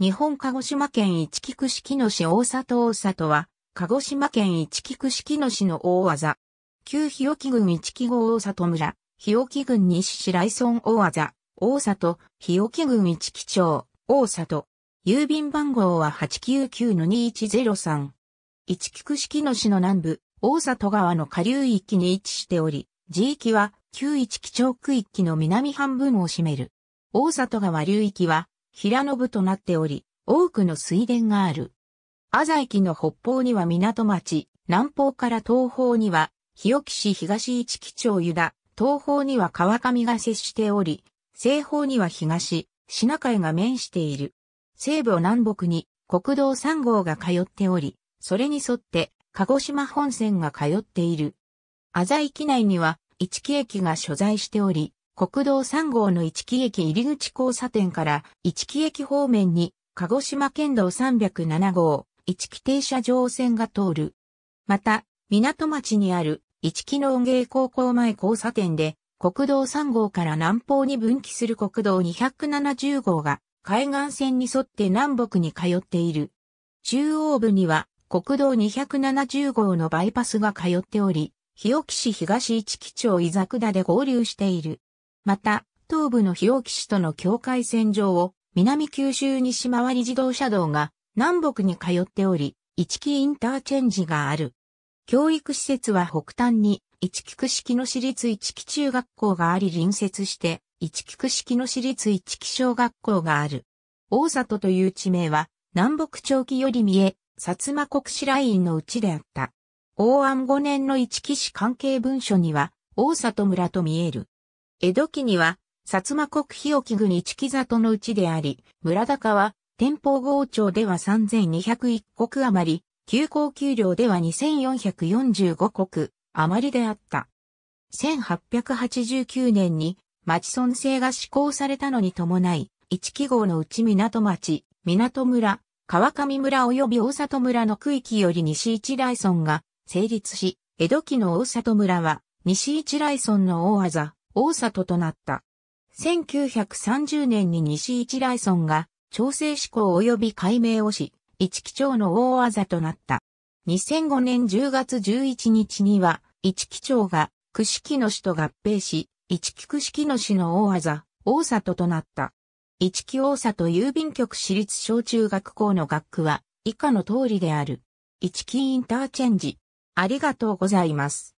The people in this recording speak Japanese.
日本鹿児島県一菊市木野市大里大里は、鹿児島県一菊市木野市の大技。旧日置郡一木郷大里村、日置郡西白井村大技、大里、日置郡一木町、大里。郵便番号は899-2103。一菊市木野市の南部、大里川の下流域に位置しており、地域は旧一木町区域の南半分を占める。大里川流域は、平野部となっており、多くの水田がある。井駅の北方には港町、南方から東方には、日置市東市基町湯田、東方には川上が接しており、西方には東、品海が面している。西部を南北に国道3号が通っており、それに沿って鹿児島本線が通っている。浅井駅内には一木駅が所在しており、国道3号の一木駅入口交差点から一木駅方面に鹿児島県道307号一木停車場線が通る。また、港町にある一木農芸高校前交差点で国道3号から南方に分岐する国道270号が海岸線に沿って南北に通っている。中央部には国道270号のバイパスが通っており、日置市東市木町伊作田で合流している。また、東部の日置市との境界線上を南九州西回り自動車道が南北に通っており、一木インターチェンジがある。教育施設は北端に一木区式の市立一木中学校があり隣接して、一木区式の市立一木小学校がある。大里という地名は南北長期より見え、薩摩国市ラインのうちであった。大安5年の一木市関係文書には、大里村と見える。江戸期には、薩摩国日置郡一木里のうちであり、村高は、天保郷町では3201国余り、旧高給料では2445国余りであった。1889年に町村制が施行されたのに伴い、一記号のうち港町、港村、川上村及び大里村の区域より西一来村が成立し、江戸期の大里村は西一来村の大技、大里となった。1930年に西一来村が調整志向及び解明をし、一木町の大技となった。2005年10月11日には、一木町が串木野市と合併し、一木串木野市の大技、大里となった。一木大里郵便局私立小中学校の学区は以下の通りである。一木インターチェンジ。ありがとうございます。